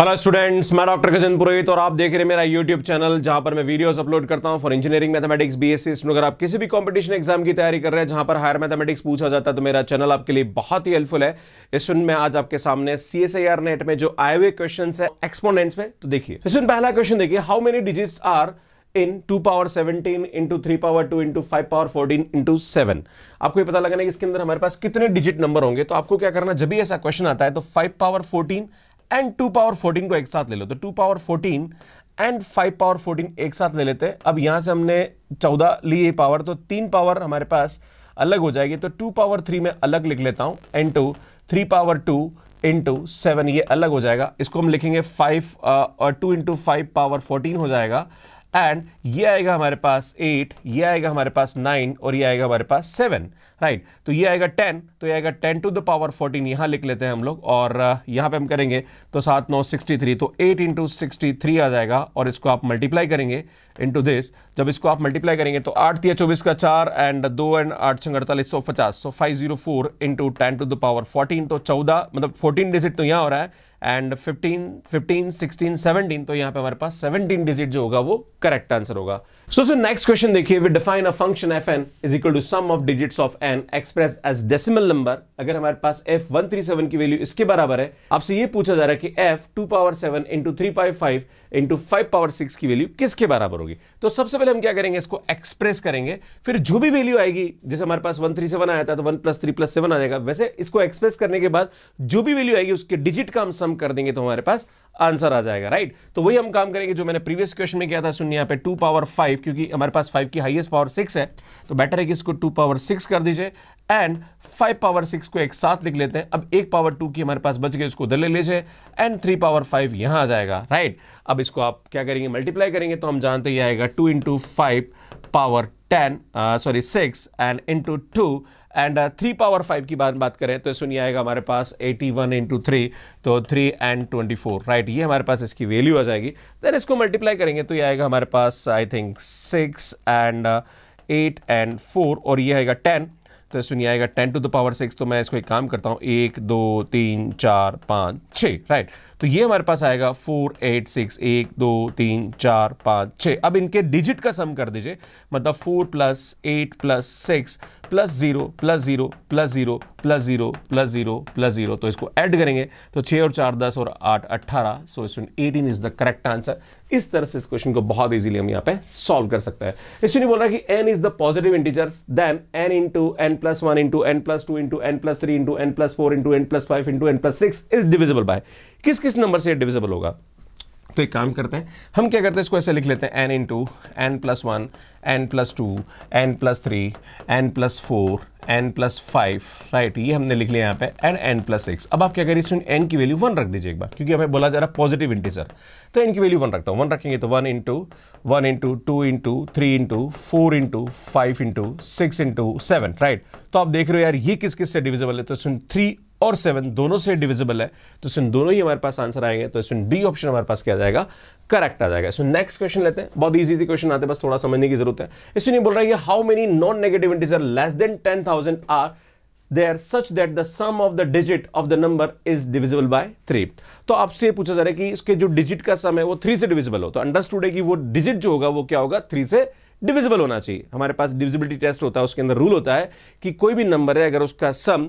Hello students मैं doctor Gajan Purohit और आप देख रहे हैं मेरा यूट्यूब चैनल जहां पर मैं वीडियोस अपलोड करता हूं for engineering mathematics BSc C अगर आप किसी भी कंपटीशन एग्जाम की तैयारी कर रहे हैं जहां पर हायर मैथमेटिक्स पूछा जाता है तो मेरा चैनल आपके लिए बहुत ही हेल्पफुल है सुन में आज आपके सामने सी नेट में जो आए हुए क्वेश्चन है एक्सपोनेंट्स में तो देखिए स्टूडेंट पहला क्वेश्चन देखिए how many digits are in two power seventeen into three power two into five power fourteen into seven आपको ये पता लगाना है कि इसके अंदर हमारे पास कितने डिजिट नंबर होंगे तो आपको क्या करना जब भी ऐसा क्वेश्चन आता है तो five power fourteen and two power fourteen को एक साथ ले लो तो two power fourteen and five power fourteen एक साथ ले लेते हैं अब यहाँ से हमने चौदह ली है पावर तो तीन पावर हमारे पास अलग हो जाएगी तो टू पावर थ्री में अलग लिख लेता हूँ and two three power two into seven ये अलग हो जाएगा इसको हम लिखेंगे फाइव uh, और two into five power fourteen हो जाएगा एंड ये आएगा हमारे पास एट ये आएगा हमारे पास नाइन और ये आएगा हमारे पास सेवन राइट right? तो ये आएगा टेन तो ये आएगा ten to the power fourteen यहाँ लिख लेते हैं हम लोग और uh, यहाँ पे हम करेंगे तो सात नौ सिक्सटी थ्री तो एट इंटू सिक्सटी थ्री आ जाएगा और इसको आप मल्टीप्लाई करेंगे इंटू दिस जब इसको आप मल्टीप्लाई करेंगे तो आठ या चौबीस का चार एंड दो एंड आठ छः अड़तालीस सौ पचास so five zero four into ten to the power fourteen तो चौदह मतलब फोर्टीन डिजिट तो यहाँ हो रहा है and fifteen fifteen sixteen seventeen तो यहाँ पे हमारे पास सेवनटीन डिजिट जो होगा वो करेक्ट आंसर होगा सो सो नेक्स्ट क्वेश्चन देखिए we define a function f n is equal to sum of digits of n express as decimal number अगर हमारे पास एफ वन थ्री सेवन की वैल्यू इसके बराबर है आपसे ये पूछा जा रहा है कि f two power seven into three power five into five power six की वैल्यू किसके बराबर होगी तो सबसे पहले हम क्या करेंगे इसको एक्सप्रेस करेंगे फिर जो भी वैल्यू आएगी जैसे हमारे पास वन थ्री सेवन आया था तो one plus three plus seven आ जाएगा वैसे इसको एक्सप्रेस करने के बाद जो भी वैल्यू आएगी उसके डिजिट का हम सम कर देंगे तो हमारे पास आंसर आ जाएगा राइट तो वही हम काम करेंगे जो मैंने प्रीवियस क्वेश्चन में किया था सुनिए यहाँ पे टू पावर फाइव क्योंकि हमारे पास फाइव की हाईएस्ट पावर सिक्स है तो बेटर है कि इसको टू पावर सिक्स कर दीजिए एंड फाइव पावर सिक्स को एक साथ लिख लेते हैं अब एक पावर टू की हमारे पास बच गई उसको उधर ले लीजिए एंड थ्री पावर फाइव यहाँ आ जाएगा राइट अब इसको आप क्या करेंगे मल्टीप्लाई करेंगे तो हम जानते ही आएगा two into five power ten sorry six and into two and three power five की बात बात करें तो सुनिए आएगा हमारे पास एटी वन इंटू थ्री तो three and twenty four right ये हमारे पास इसकी वैल्यू आ जाएगी देन इसको मल्टीप्लाई करेंगे तो ये आएगा हमारे पास I think six and eight and four और ये आएगा टेन तो सुनिए आएगा ten to the power six तो मैं इसको एक काम करता हूँ एक दो तीन चार पाँच छः राइट right? तो ये हमारे पास आएगा फोर एट सिक्स एक दो तीन चार पाँच छः अब इनके डिजिट का सम कर दीजिए मतलब four plus eight plus six plus zero plus zero plus zero plus zero plus zero plus zero तो इसको ऐड करेंगे तो छः और चार दस और आठ अट्ठारह so student eighteen is the correct answer इस तरह से इस क्वेश्चन को बहुत इजीली हम यहाँ पे सॉल्व कर सकते हैं इसलिए बोल रहा है कि n is the positive integer then n into n plus one into n plus two into n plus three into n plus four into n plus five into n plus six is divisible by किस किस number से divisible होगा तो एक काम करते हैं हम क्या करते हैं इसको ऐसे लिख लेते हैं n into n plus one n plus two n plus three n plus four n plus five right ये हमने लिख लिया यहाँ पे एंड एन प्लस सिक्स अब आप क्या करिए इसमें एन की वैल्यू वन रख दीजिए एक बार क्योंकि हमें बोला जा रहा है पॉजिटिव इंटीजर तो एन की वैल्यू वन रखता हूँ वन रखेंगे तो one into one into two into three into four into five into six into seven right तो आप देख रहे हो यार ये किस किस से डिविजिबल है तो सुन थ्री और सेवन दोनों से डिविजिबल है तो सुन दोनों ही हमारे पास आंसर आएंगे तो सुन बी ऑप्शन हमारे पास क्या जाएगा करेक्ट आ जाएगा सो नेक्स्ट क्वेश्चन लेते हैं बहुत इजी इजी क्वेश्चन आते हैं बस थोड़ा समझने की जरूरत है इसलिए बोल रहा है how many non negative integer less than ten thousand are there such that the sum of the digit of the number is divisible by 3 तो आपसे पूछा जा रहा है कि इसके जो digit का sum है वो 3 से divisible हो तो अंडरस्टूड है कि वो digit जो होगा वो क्या होगा 3 से डिविजिबल होना चाहिए हमारे पास डिविजिबिलिटी टेस्ट होता है उसके अंदर रूल होता है कि कोई भी नंबर है अगर उसका सम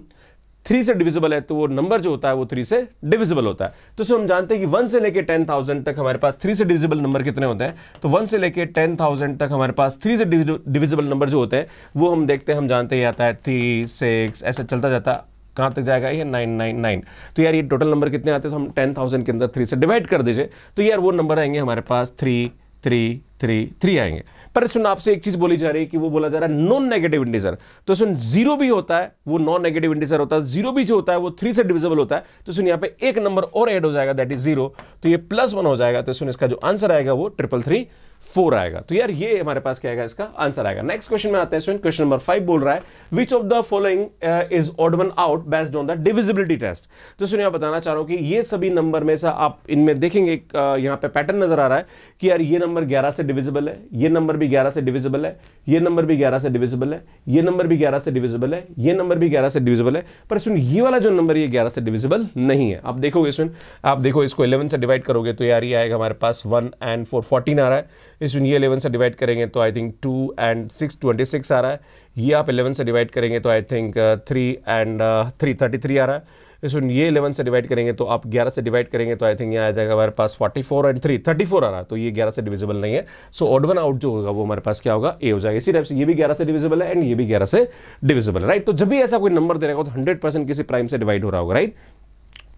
थ्री से डिविजिबल है तो वो नंबर जो होता है वो थ्री से डिविजिबल होता है तो सो हम जानते हैं कि वन से लेकर टेन थाउजेंड तक हमारे पास थ्री से डिविजिबल नंबर कितने होते हैं तो वन से लेकर टेन थाउजेंड तक हमारे पास थ्री से डिविजिबल नंबर जो होते हैं वो हम देखते हैं हम जानते ही आता है थ्री सिक्स ऐसा चलता जाता है कहां तक जाएगा ये नाइन नाइन नाइन तो यार ये टोटल नंबर कितने आते हैं तो हम टेन थाउजेंड के अंदर थ्री से डिवाइड कर दीजिए तो यार वो नंबर आएंगे हमारे पास थ्री थ्री थ्री थ्री आएंगे पर सुन आपसे एक चीज बोली जा रही है कि वो बोला जा रहा है नॉन नेगेटिव इंडिजर तो सुन जीरो भी होता है वो नॉन नेगेटिव इंडिजर होता है जीरो भी जो होता है वो थ्री से डिविजिबल होता है तो सुन यहाँ पे एक नंबर और ऐड हो जाएगा दैट इज जीरो तो ये प्लस वन हो जाएगा तो सुन इसका जो आंसर आएगा वो ट्रिपल थ्री फोर आएगा तो यार ये हमारे पास क्या आएगा इसका आंसर आएगा नेक्स्ट क्वेश्चन में आते हैं सुन क्वेश्चन नंबर फाइव बोल रहा है which of the following is odd one out based on the divisibility test तो सुन यहाँ बताना चाह रहा हूँ कि ये सभी नंबर में से आप इनमें देखेंगे uh, यहाँ पे पैटर्न नजर आ रहा है कि यार ये नंबर ग्यारह से डिविजिबल है ये नंबर भी 11 से डिविजिबल है ये नंबर भी 11 से डिविजिबल है ये नंबर भी 11 से डिविजिबल है ये नंबर भी 11 से डिविजिबल है पर सुन ये वाला जो नंबर ये 11 से डिविजिबल नहीं है आप देखोगे सुन आप देखो इसको 11 से डिवाइड करोगे तो यार ये आएगा हमारे पास वन एंड फोर फोर्टीन आ रहा है सुन ये इलेवन से डिवाइड करेंगे तो I think two and six twenty six आ रहा है ये आप इलेवन से डिवाइड करेंगे तो I think three and three thirty three आ रहा है इसको ये इलेवन से डिवाइड करेंगे तो आप ग्यारह से डिवाइड करेंगे तो आई थिंक यहाँ आ जाएगा हमारे पास forty four and three thirty four आ रहा है तो ये ग्यारह से डिविजिबल नहीं है सो ऑड वन आउट जो होगा वो हमारे पास क्या होगा ए हो जाएगा इसी टाइप से ये भी ग्यारह से डिविजिबल है एंड ये भी ग्यारह से डिविजिबल है राइट तो जब भी ऐसा कोई नंबर दे रहेगा तो हंड्रेड किसी प्राइम से डिवाइड हो रहा होगा राइट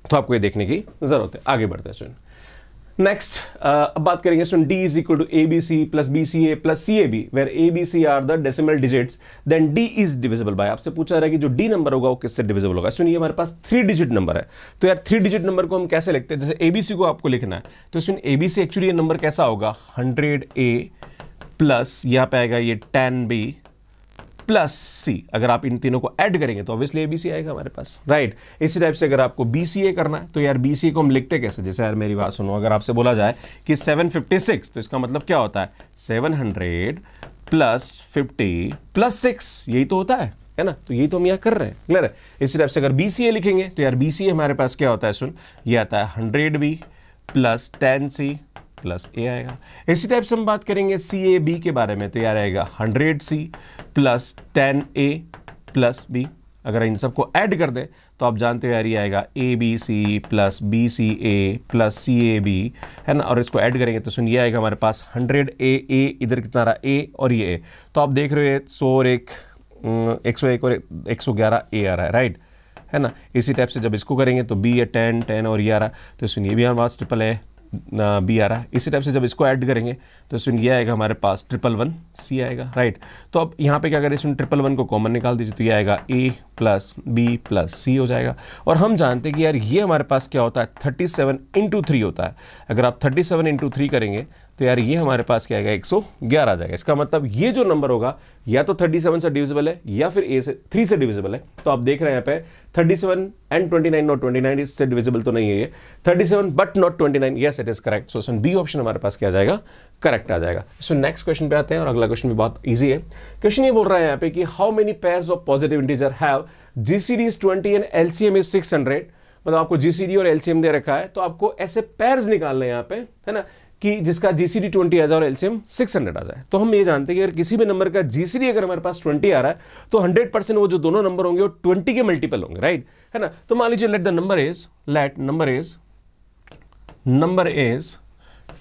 तो आपको ये देखने की जरूरत है आगे बढ़ते हैं सुन नेक्स्ट uh, अब बात करेंगे सुन d is equal to a b c plus b c a plus c a b where a b c are the decimal digits then d is divisible by आपसे पूछा रहा है कि जो डी नंबर होगा वो किससे डिविजिबल होगा सुनिए हमारे पास थ्री डिजिट नंबर है तो यार थ्री डिजिट नंबर को हम कैसे लिखते हैं जैसे ए बी सी को आपको लिखना है तो सुन ए बी सी एक्चुअली ये नंबर कैसा होगा हंड्रेड ए प्लस यहाँ पे आएगा ये टेन बी प्लस सी अगर आप इन तीनों को ऐड करेंगे तो ऑब्वियसली एबीसी आएगा हमारे पास राइट right. इसी टाइप से अगर आपको बीसीए करना है तो यार बीसीए को हम लिखते कैसे जैसे यार मेरी बात सुनो अगर आपसे बोला जाए कि 756 तो इसका मतलब क्या होता है 700 प्लस फिफ्टी प्लस सिक्स यही तो होता है है ना तो यही तो हम यहाँ कर रहे हैं क्लियर है इसी टाइप से अगर बीसीए लिखेंगे तो यार बीसीए हमारे पास क्या होता है सुन ये आता है hundred b plus ten c plus a आएगा इसी टाइप से हम बात करेंगे सी ए बी के बारे में तो यार आएगा hundred c plus ten a plus b अगर इन सबको ऐड कर दे तो आप जानते हो यार ये आएगा a b c plus b c a plus c a b है ना और इसको ऐड करेंगे तो सुनिए आएगा हमारे पास हंड्रेड ए ए इधर कितना रहा ए और ये ए तो आप देख रहे हो ये सौ और एक एक सौ एक और एक सौ ग्यारह ए आ रहा है राइट है ना इसी टाइप से जब इसको करेंगे तो बी ए टेन टेन और ये आ रहा है तो सुनिए भी हमारे पास ट्रिपल है बी आ रहा है इसी टाइप से जब इसको ऐड करेंगे तो स्टूडेंट ये आएगा हमारे पास ट्रिपल वन सी आएगा राइट तो अब यहाँ पे क्या करें स्टूडेंट ट्रिपल वन को कॉमन निकाल दीजिए तो ये आएगा a plus b plus c हो जाएगा और हम जानते हैं कि यार ये हमारे पास क्या होता है थर्टी सेवन इंटू थ्री होता है अगर आप थर्टी सेवन इंटू थ्री करेंगे तो यार ये हमारे पास क्या आएगा ग्यारह आ जाएगा इसका मतलब ये जो नंबर होगा या तो 37 से डिविजिबल है या फिर ए से थ्री से डिविजिबल है तो आप देख रहे हैं यहाँ पे 37 एंड 29 नॉट 29 इससे डिविजिबल तो नहीं है ये 37 but not 29 yes it is correct so option b option हमारे पास क्या जाएगा करेक्ट आ जाएगा सो नेक्स्ट क्वेश्चन पे आते हैं और अगला क्वेश्चन भी बहुत ईजी है क्वेश्चन ये बोल रहा है यहाँ पे कि how many pair of positive integer have g c d is twenty and l c m is six hundred मतलब आपको जीसीडी और एलसीएम दे रखा है तो आपको ऐसे पेयर निकालने हैं यहाँ पे है ना कि जिसका जी सी डी ट्वेंटी आ जाए और एलसीएम 600 आ जाए तो हम ये जानते हैं कि अगर किसी भी नंबर का जी सी डी अगर हमारे पास 20 आ रहा है तो 100 परसेंट वो जो दोनों नंबर होंगे वो 20 के मल्टीपल होंगे राइट है ना तो मान लीजिए let the number is let number is number is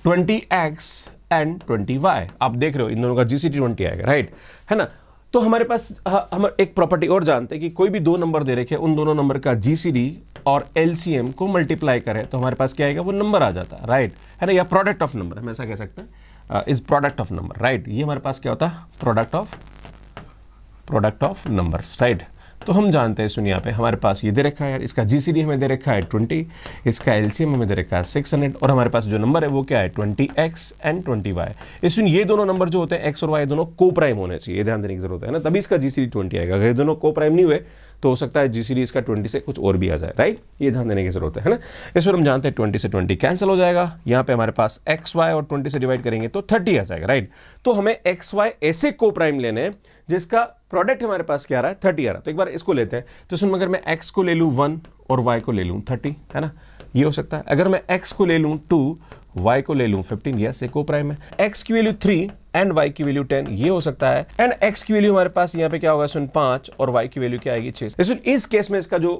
twenty x and twenty y आप देख रहे हो इन दोनों का जी सी डी ट्वेंटी आएगा राइट है ना तो हमारे पास हम एक प्रॉपर्टी और जानते हैं कि कोई भी दो नंबर दे रखे उन दोनों नंबर का जी और एल को मल्टीप्लाई करें तो हमारे पास क्या आएगा वो नंबर आ जाता है राइट है ना या प्रोडक्ट ऑफ नंबर हम ऐसा कह सकते हैं is product of number right ये हमारे पास क्या होता है product of product of numbers right तो हम जानते हैं सुनिया यहाँ पे हमारे पास ये दे रखा है यार इसका जी हमें दे रखा है ट्वेंटी इसका एल हमें दे रखा है सिक्स और हमारे पास जो नंबर है वो क्या है ट्वेंटी एंड ट्वेंटी वाई ये दोनों नंबर जो होते हैं एक्स और वाई दोनों को प्राइम होने चाहिए ध्यान देने की जरूरत है ना तभी इसका जी ट्वेंटी आएगा अगर ये दोनों को प्राइम नहीं हुए तो हो सकता है जी इसका ट्वेंटी से कुछ और भी आ जाए राइट ये ध्यान देने की जरूरत है ना इस पर हम जानते हैं ट्वेंटी से ट्वेंटी कैंसिल हो जाएगा यहाँ पे हमारे पास एक्स वाई और ट्वेंटी से डिवाइड करेंगे तो थर्टी आ जाएगा राइट तो हमें एक्स वाई ऐसे को प्राइम लेने हैं जिसका प्रोडक्ट हमारे पास क्या आ रहा है थर्टी आ रहा है तो एक बार इसको लेते हैं तो सुन अगर मैं एक्स को ले लूँ वन और वाई को ले लूँ थर्टी है ना ये हो सकता है अगर मैं एक्स को ले लूँ टू वाई को ले लूँ फिफ्टीन यस एक प्राइम है एक्स की वैल्यू थ्री एंड वाई की वैल्यू टेन ये हो सकता है एंड एक्स की वैल्यू हमारे पास यहाँ पे क्या होगा सुन पांच और वाई की वैल्यू क्या आएगी छह तो इस केस में इसका जो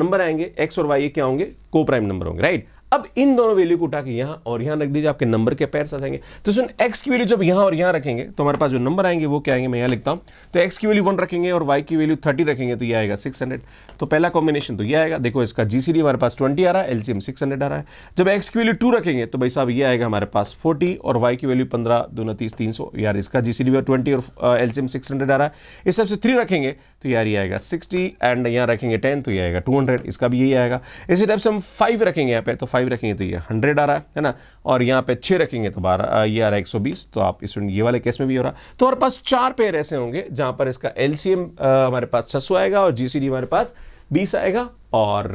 नंबर आएंगे एक्स और वाई ये क्या होंगे को प्राइम नंबर होंगे राइट अब इन दोनों वैल्यू को उठा के यहां और यहां रख दीजिए आपके नंबर के पैर आ जाएंगे तो सुन एक्स की वैल्यू जब यहां और यहां रखेंगे तो हमारे पास जो नंबर आएंगे वो क्या आएंगे मैं यहां लिखता हूं तो एक्स की वैल्यू वन रखेंगे और वाई की वैल्यू थर्टी रखेंगे तो ये आएगा सिक्स हंड्रेड तो पहला कॉम्बिनेशन तो ये आएगा देखो इसका जी हमारे पास ट्वेंटी आ रहा है एलसीएम सिक्स हंड्रेड आ रहा है जब एक्स की वैल्यू टू रखेंगे तो भाई साहब ये आएगा हमारे पास फोर्टी और वाई की वैल्यू पंद्रह दोनों तीस तीन सौ यार इसका जी सी ट्वेंटी और एलसीएम सिक्स हंड्रेड आ रहा है इस सबसे थ्री रखेंगे तो यार ये आएगा सिक्सटी एंड यहाँ रखेंगे टेन तो ये आएगा टू हंड्रेड इसका भी यही आएगा इसी टाइप से हम फाइव रखेंगे यहाँ पे तो फाइव रखेंगे तो ये हंड्रेड आ रहा है ना और यहाँ पे छः रखेंगे तो बारह ये आ रहा है एक सौ बीस तो आप इस ये वाले केस में भी हो रहा तो हमारे पास चार पेयर ऐसे होंगे जहाँ पर इसका एल हमारे पास छः आएगा और जी हमारे पास बीस आएगा और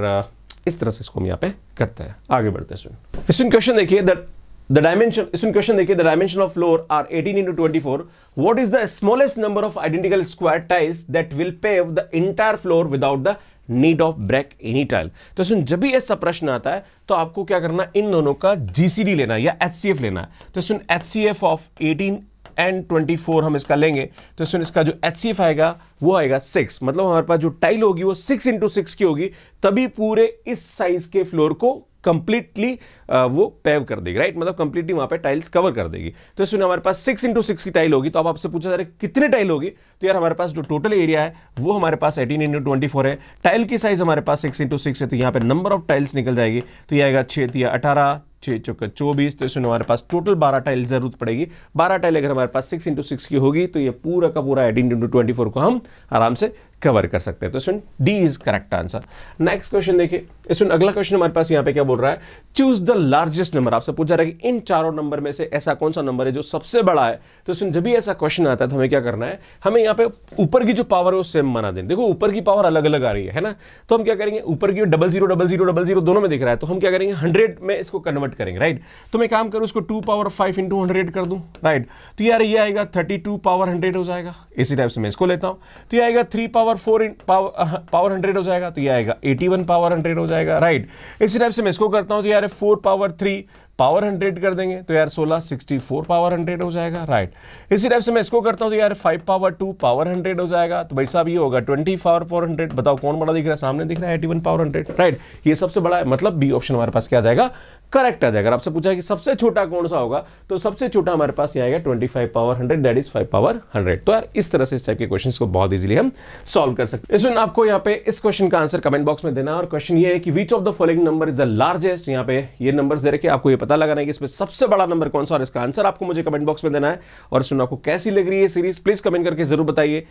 इस तरह से इसको हम यहाँ पे करते हैं आगे बढ़ते हैं सुन क्वेश्चन देखिए that the dimension is in question देखिए the dimension of floor are 18 into 24 what is the smallest number of identical square tiles that will pave the entire floor without the need of break any tile तो सुन जब भी ऐसा प्रश्न आता है तो आपको क्या करना इन दोनों का जीसीडी लेना या एचसीएफ लेना है तो सुन एचसीएफ ऑफ 18 एंड 24 हम इसका लेंगे तो सुन इसका जो एच आएगा वो आएगा सिक्स मतलब हमारे पास जो टाइल होगी वो सिक्स इंटू सिक्स की होगी तभी पूरे इस साइज के फ्लोर को कंप्लीटली uh, वो पेव कर देगी राइट मतलब कंप्लीटली वहां पे टाइल्स कवर कर देगी तो इसमें हमारे पास सिक्स इंटू सिक्स की टाइल होगी तो आप आपसे पूछा जा रहा है कितने टाइल होगी तो यार हमारे पास जो टोटल एरिया है वो हमारे पास एटीन इंटू ट्वेंटी फोर है टाइल की साइज हमारे पास सिक्स इंटू सिक्स है तो यहाँ पे नंबर ऑफ टाइल्स निकल जाएगी तो यह आएगा छह तो या अठारह छः चौका चौबीस तो इसमें हमारे पास टोटल बारह टाइल ज़रूरत पड़ेगी बारह टाइल अगर हमारे पास सिक्स इंटू सिक्स की होगी तो ये पूरा का पूरा एटीन इंटू ट्वेंटी फोर को हम आराम से कवर कर सकते हैं तो सुन d is correct answer next question देखिए इसमें अगला क्वेश्चन हमारे पास यहाँ पे क्या बोल रहा है चूज द लार्जेस्ट नंबर आपसे पूछा रहा है कि इन चारों नंबर में से ऐसा कौन सा नंबर है जो सबसे बड़ा है तो सुन जब भी ऐसा क्वेश्चन आता है तो हमें क्या करना है हमें यहाँ पे ऊपर की जो पावर है वो सेम बना दें देखो ऊपर की पावर अलग अलग आ रही है ना तो हम क्या करेंगे ऊपर की double zero double zero double zero दोनों में दिख रहा है तो हम क्या करेंगे हंड्रेड में इसको कन्वर्ट कन्वर्ट करेंगे राइट तो मैं काम करूँ उसको two power five into hundred कर दूँ राइट तो यार ये आएगा थर्टी टू पावर हंड्रेड हो जाएगा इसी टाइप से मैं इसको लेता हूँ तो ये आएगा three power four power power hundred हो जाएगा तो ये आएगा एटी वन पावर हंड्रेड हो जाएगा राइट इसी टाइप से मैं इसको करता हूँ तो यार four power three power hundred कर देंगे तो यार सोलह सिक्सटी फोर पावर हंड्रेड हो जाएगा राइट इसी टाइप से मैं इसको करता हूँ तो यार five power two power hundred हो जाएगा तो भाई साहब ये होगा ट्वेंटी पावर पावर हंड्रेड बताओ कौन बड़ा दिख रहा है सामने दिख रहा है eighty one power hundred right ये सबसे बड़ा है मतलब बी ऑप्शन हमारे पास क्या आ जाएगा करेक्ट आ जाएगा आपसे पूछा कि सबसे छोटा कौन सा होगा तो सबसे छोटा हमारे पास ये आएगा twenty five power hundred that is five power hundred तो यार इस तरह से इस टाइप के क्वेश्चन को बहुत इजिली हम सॉल्व कर सकते हैं आपको यहाँ पे इस क्वेश्चन का आंसर कमेंट बॉक्स में देना और क्वेश्चन ये है कि which of the following number is the largest यहाँ पे ये नंबर दे रखे आपको ये पता लगाना है कि इसमें सबसे बड़ा नंबर कौन सा और इसका आंसर आपको मुझे कमेंट बॉक्स में देना है और सुनो आपको कैसी लग रही है सीरीज प्लीज कमेंट करके जरूर बताइए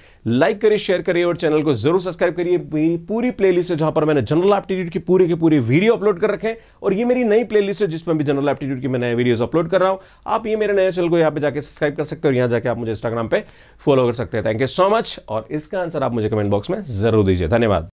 लाइक करिए शेयर करिए और चैनल को जरूर सब्सक्राइब करिए पूरी प्ले है जहां पर मैंने जनरल एप्टीट्यूड की पूरी की पूरी वीडियो अपलोड कर रखे और ये मेरी नई प्ले लिस्ट है जिसमें भी जनरल एप्टीट्यूड की मैं नए वीडियो अपलोड कर रहा हूं आप ये मेरे नए चैनल को यहाँ पे जाकर सब्सक्राइब कर सकते हो और यहाँ जाकर आप मुझे इंस्टाग्राम पर फॉलो कर सकते हैं थैंक यू सो मच और इसका आंसर आप मुझे कमेंट बॉक्स में जरूर दीजिए धन्यवाद